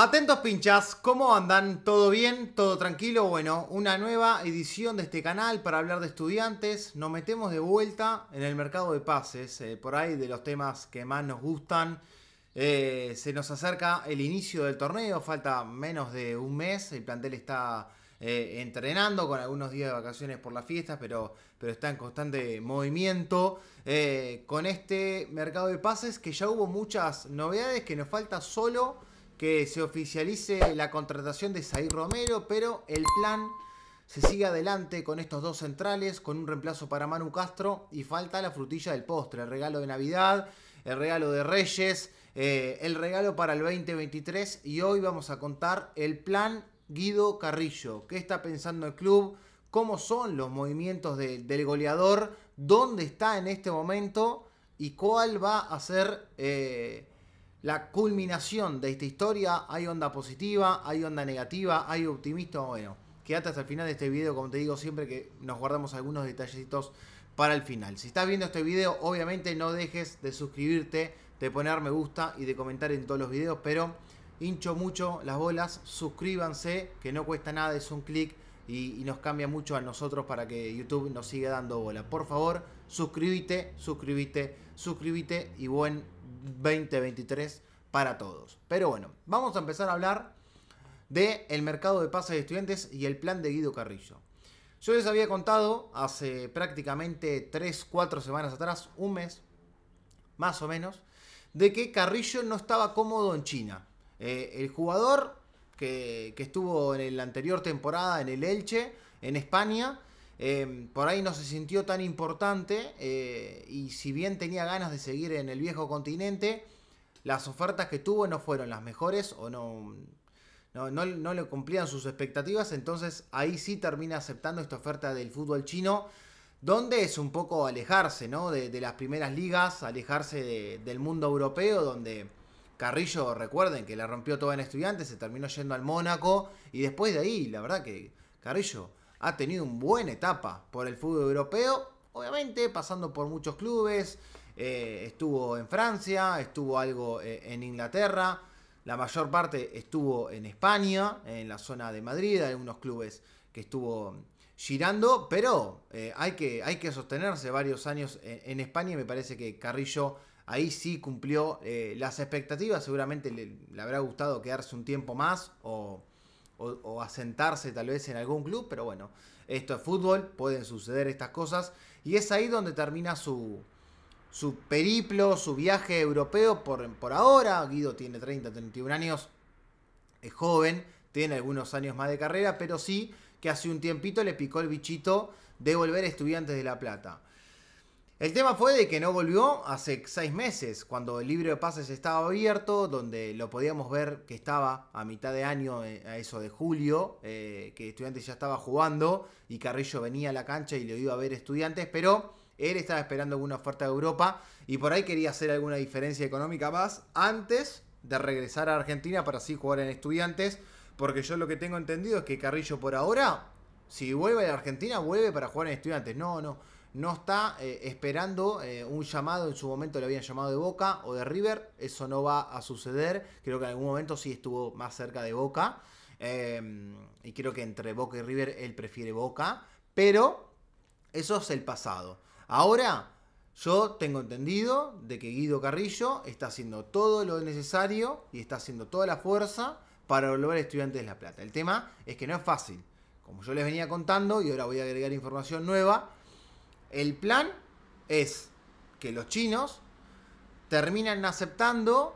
Atentos pinchas, ¿cómo andan? ¿Todo bien? ¿Todo tranquilo? Bueno, una nueva edición de este canal para hablar de estudiantes. Nos metemos de vuelta en el mercado de pases, eh, por ahí de los temas que más nos gustan. Eh, se nos acerca el inicio del torneo, falta menos de un mes, el plantel está eh, entrenando con algunos días de vacaciones por las fiestas, pero, pero está en constante movimiento con este mercado de pases que ya hubo muchas novedades que nos falta solo que se oficialice la contratación de Zair Romero, pero el plan se sigue adelante con estos dos centrales, con un reemplazo para Manu Castro y falta la frutilla del postre, el regalo de Navidad, el regalo de Reyes, eh, el regalo para el 2023 y hoy vamos a contar el plan Guido Carrillo, qué está pensando el club, cómo son los movimientos del goleador, dónde está en este momento y cuál va a ser eh, la culminación de esta historia. Hay onda positiva, hay onda negativa, hay optimismo, Bueno, quédate hasta el final de este video, como te digo siempre que nos guardamos algunos detallecitos para el final. Si estás viendo este video, obviamente no dejes de suscribirte, de poner me gusta y de comentar en todos los videos, pero hincho mucho las bolas, suscríbanse, que no cuesta nada, es un clic y, y nos cambia mucho a nosotros para que YouTube nos siga dando bola. Por favor, suscríbete, suscríbete, suscríbete y buen 2023 para todos. Pero bueno, vamos a empezar a hablar del el mercado de pases de estudiantes y el plan de Guido Carrillo. Yo les había contado hace prácticamente 3, 4 semanas atrás, un mes, más o menos, de que Carrillo no estaba cómodo en China. Eh, el jugador que, estuvo en la anterior temporada en el Elche, en España, Em, por ahí no se sintió tan importante eh, y si bien tenía ganas de seguir en el viejo continente, las ofertas que tuvo no fueron las mejores o no, no, le cumplían sus expectativas, entonces ahí sí termina aceptando esta oferta del fútbol chino, donde es un poco alejarse ¿no? de, las primeras ligas, alejarse del mundo europeo, donde... Carrillo, recuerden que la rompió toda en Estudiantes, se terminó yendo al Mónaco y después de ahí, la verdad que Carrillo ha tenido una buena etapa por el fútbol europeo, obviamente pasando por muchos clubes, eh, estuvo en Francia, estuvo algo eh, en Inglaterra, la mayor parte estuvo en España, en la zona de Madrid, hay unos clubes que estuvo girando, pero eh, hay, que, hay que sostenerse varios años en, España y me parece que Carrillo ahí sí cumplió las expectativas, seguramente le, le habrá gustado quedarse un tiempo más o o, asentarse tal vez en algún club, pero bueno, esto es fútbol, pueden suceder estas cosas y es ahí donde termina su, su periplo, su viaje europeo por, por ahora. Guido tiene 30, 31 años, es joven, tiene algunos años más de carrera, pero sí que hace un tiempito le picó el bichito de volver a Estudiantes de La Plata. El tema fue de que no volvió hace seis meses, cuando el libro de pases estaba abierto, donde lo podíamos ver que estaba a mitad de año, eh, a eso de julio, eh, que Estudiantes ya estaba jugando y Carrillo venía a la cancha y le iba a ver Estudiantes, pero él estaba esperando alguna oferta de Europa y por ahí quería hacer alguna diferencia económica más antes de regresar a Argentina para así jugar en Estudiantes, porque yo lo que tengo entendido es que Carrillo por ahora, si vuelve a Argentina, vuelve para jugar en Estudiantes. No, no no está eh, esperando eh, un llamado, en su momento le habían llamado de Boca o de River, eso no va a suceder, creo que en algún momento sí estuvo más cerca de Boca, em, y creo que entre Boca y River él prefiere Boca, pero eso es el pasado. Ahora, yo tengo entendido de que Guido Carrillo está haciendo todo lo necesario y está haciendo toda la fuerza para volver a Estudiantes de La Plata. El tema es que no es fácil. Como yo les venía contando, y ahora voy a agregar información nueva, el plan es que los chinos terminan aceptando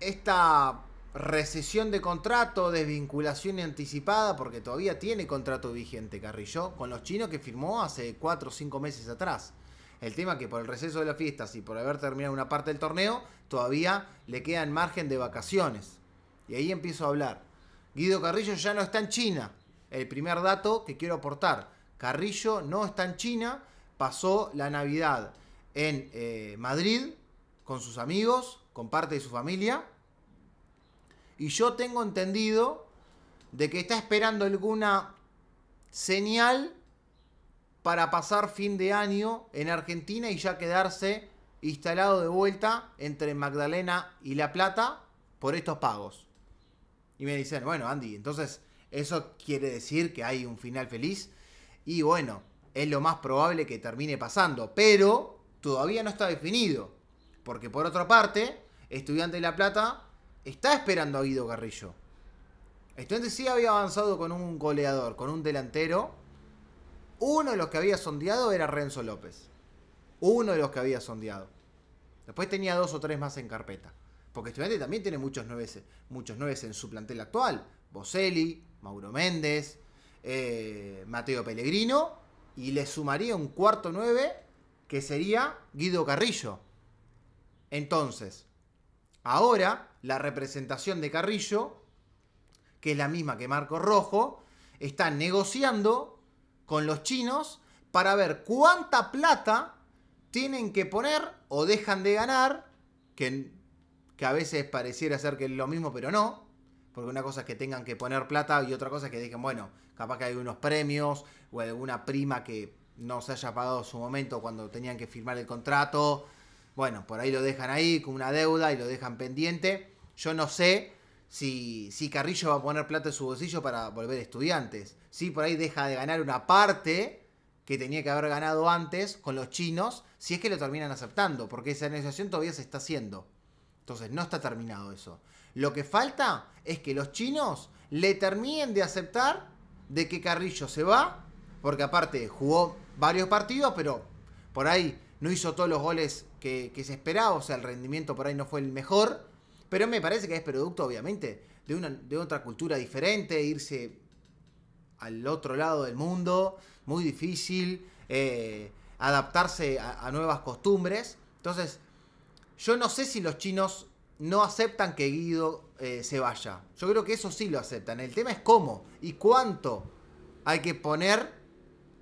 esta recesión de contrato, desvinculación anticipada, porque todavía tiene contrato vigente Carrillo con los chinos que firmó hace 4 o 5 meses atrás. El tema que por el receso de las fiestas y por haber terminado una parte del torneo, todavía le queda en margen de vacaciones. Y ahí empiezo a hablar. Guido Carrillo ya no está en China. El primer dato que quiero aportar. Carrillo no está en China, pasó la Navidad en eh, Madrid con sus amigos, con parte de su familia. Y yo tengo entendido de que está esperando alguna señal para pasar fin de año en Argentina y ya quedarse instalado de vuelta entre Magdalena y La Plata por estos pagos. Y me dicen, bueno, Andy, entonces eso quiere decir que hay un final feliz. Y bueno, es lo más probable que termine pasando, pero todavía no está definido. Porque por otra parte, Estudiante de La Plata está esperando a Guido Garrillo. Estudiante sí había avanzado con un goleador, con un delantero. Uno de los que había sondeado era Renzo López. Uno de los que había sondeado. Después tenía dos o tres más en carpeta. Porque Estudiante también tiene muchos nueves, muchos en su plantel actual. Boselli, Mauro Méndez, eh, Mateo Pellegrino. Y le sumaría un cuarto 9 que sería Guido Carrillo. Entonces, ahora la representación de Carrillo, que es la misma que Marco Rojo, está negociando con los chinos para ver cuánta plata tienen que poner o dejan de ganar, que, que a veces pareciera ser que es lo mismo, pero no, porque una cosa es que tengan que poner plata y otra cosa es que digan, bueno, capaz que hay unos premios o alguna prima que no se haya pagado su momento cuando tenían que firmar el contrato. Bueno, por ahí lo dejan ahí con una deuda y lo dejan pendiente. Yo no sé si, Carrillo va a poner plata en su bolsillo para volver estudiantes. Si por ahí deja de ganar una parte que tenía que haber ganado antes con los chinos, si es que lo terminan aceptando, porque esa negociación todavía se está haciendo. Entonces no está terminado eso. Lo que falta es que los chinos le terminen de aceptar de que Carrillo se va, porque aparte jugó varios partidos, pero por ahí no hizo todos los goles que, se esperaba, o sea, el rendimiento por ahí no fue el mejor, pero me parece que es producto, obviamente, de, una, de otra cultura diferente, irse al otro lado del mundo, muy difícil, eh, adaptarse a, a nuevas costumbres. Entonces, yo no sé si los chinos no aceptan que Guido eh, se vaya. Yo creo que eso sí lo aceptan. El tema es cómo y cuánto hay que poner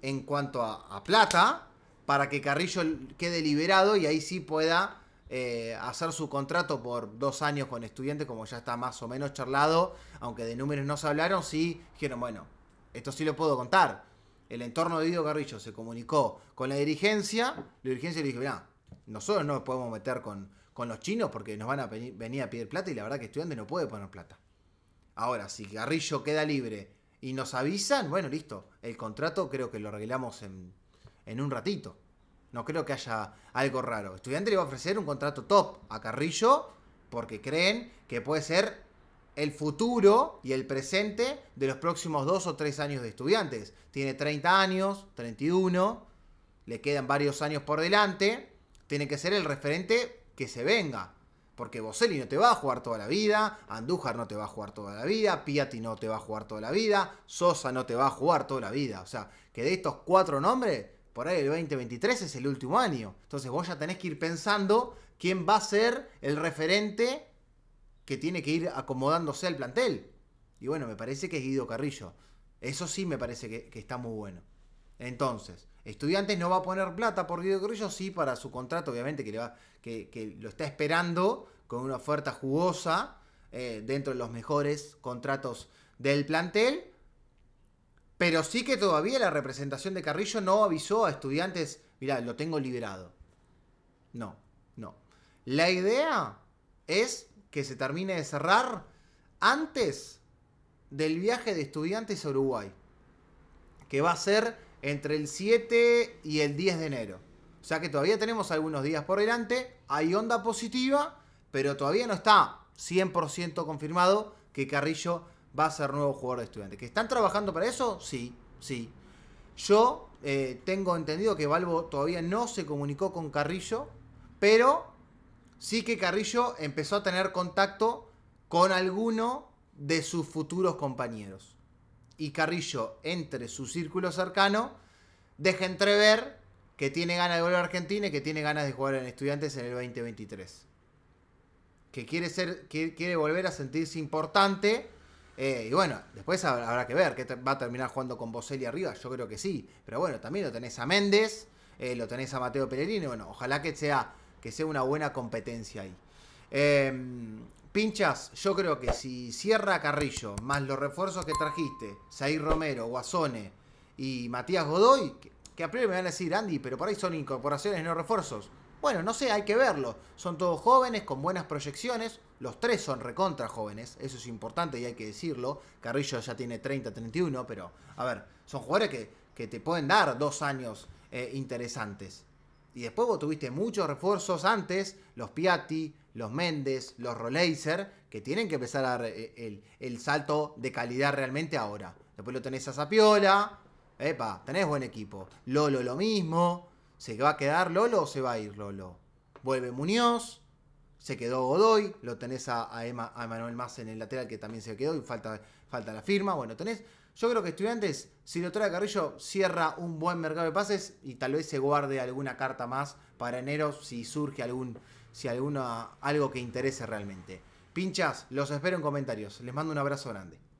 en cuanto a, plata para que Carrillo quede liberado y ahí sí pueda eh, hacer su contrato por dos años con estudiantes, como ya está más o menos charlado, aunque de números no se hablaron, sí dijeron, bueno, esto sí lo puedo contar. El entorno de Guido Carrillo se comunicó con la dirigencia, la dirigencia le dijo, mira, nosotros no podemos meter con, con los chinos porque nos van a venir a pedir plata y la verdad que estudiante no puede poner plata. Ahora, si Carrillo queda libre y nos avisan, bueno, listo. El contrato creo que lo arreglamos en, en un ratito. No creo que haya algo raro. Estudiante le va a ofrecer un contrato top a Carrillo porque creen que puede ser el futuro y el presente de los próximos dos o tres años de estudiantes. Tiene 30 años, 31, le quedan varios años por delante. Tiene que ser el referente que se venga. Porque Boselli no te va a jugar toda la vida, Andújar no te va a jugar toda la vida, Piatti no te va a jugar toda la vida, Sosa no te va a jugar toda la vida. O sea, que de estos cuatro nombres, por ahí el 2023 es el último año. Entonces vos ya tenés que ir pensando quién va a ser el referente que tiene que ir acomodándose al plantel. Y bueno, me parece que es Guido Carrillo. Eso sí me parece que está muy bueno. Entonces, Estudiantes no va a poner plata por Guido Carrillo, sí, para su contrato, obviamente, que, que, lo está esperando con una oferta jugosa eh, dentro de los mejores contratos del plantel. Pero sí que todavía la representación de Carrillo no avisó a estudiantes, mirá, lo tengo liberado. No, no. La idea es que se termine de cerrar antes del viaje de estudiantes a Uruguay, que va a ser entre el 7 y el 10 de enero. O sea que todavía tenemos algunos días por delante, hay onda positiva, pero todavía no está 100% confirmado que Carrillo va a ser nuevo jugador de estudiantes. ¿Que están trabajando para eso? Sí, sí. Yo eh, tengo entendido que Valvo todavía no se comunicó con Carrillo, pero sí que Carrillo empezó a tener contacto con alguno de sus futuros compañeros y Carrillo entre su círculo cercano, deja entrever que tiene ganas de volver a Argentina y que tiene ganas de jugar en Estudiantes en el 2023. Que quiere, ser, que quiere volver a sentirse importante. Eh, y bueno, después habrá que ver, que va a terminar jugando con Boselli arriba, yo creo que sí. Pero bueno, también lo tenés a Méndez, eh, lo tenés a Mateo y Bueno, ojalá que sea, que sea una buena competencia ahí. Em, Pinchas, yo creo que si cierra Carrillo, más los refuerzos que trajiste, Zair Romero, Guasone y Matías Godoy, que, a priori me van a decir, Andy, pero por ahí son incorporaciones, no refuerzos. Bueno, no sé, hay que verlo. Son todos jóvenes, con buenas proyecciones. Los tres son recontra jóvenes, eso es importante y hay que decirlo. Carrillo ya tiene 30, 31, pero a ver, son jugadores que, que te pueden dar dos años eh, interesantes. Y después vos tuviste muchos refuerzos antes, los Piatti, los Méndez, los Roleiser, que tienen que empezar a eh, el, el, salto de calidad realmente ahora. Después lo tenés a Zapiola, epa, tenés buen equipo. Lolo lo mismo, ¿se va a quedar Lolo o se va a ir Lolo? Vuelve Muñoz, se quedó Godoy, lo tenés a, a, Manuel Más en el lateral que también se quedó y falta, falta la firma. Bueno, tenés yo creo que Estudiantes, si lo trae Carrillo, cierra un buen mercado de pases y tal vez se guarde alguna carta más para enero si surge algún, si alguna, algo que interese realmente. Pinchas, los espero en comentarios. Les mando un abrazo grande.